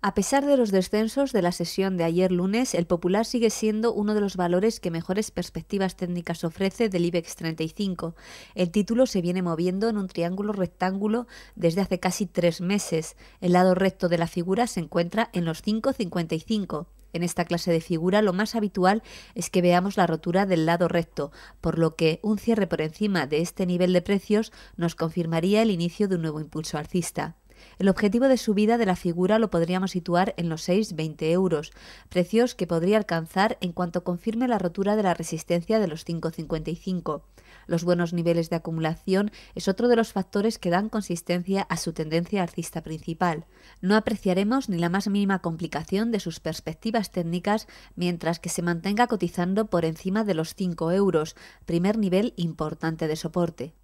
A pesar de los descensos de la sesión de ayer lunes, el popular sigue siendo uno de los valores que mejores perspectivas técnicas ofrece del IBEX 35. El título se viene moviendo en un triángulo rectángulo desde hace casi tres meses. El lado recto de la figura se encuentra en los 5,55. En esta clase de figura lo más habitual es que veamos la rotura del lado recto, por lo que un cierre por encima de este nivel de precios nos confirmaría el inicio de un nuevo impulso alcista. El objetivo de subida de la figura lo podríamos situar en los 6,20 euros, precios que podría alcanzar en cuanto confirme la rotura de la resistencia de los 5,55. Los buenos niveles de acumulación es otro de los factores que dan consistencia a su tendencia alcista principal. No apreciaremos ni la más mínima complicación de sus perspectivas técnicas mientras que se mantenga cotizando por encima de los 5 euros, primer nivel importante de soporte.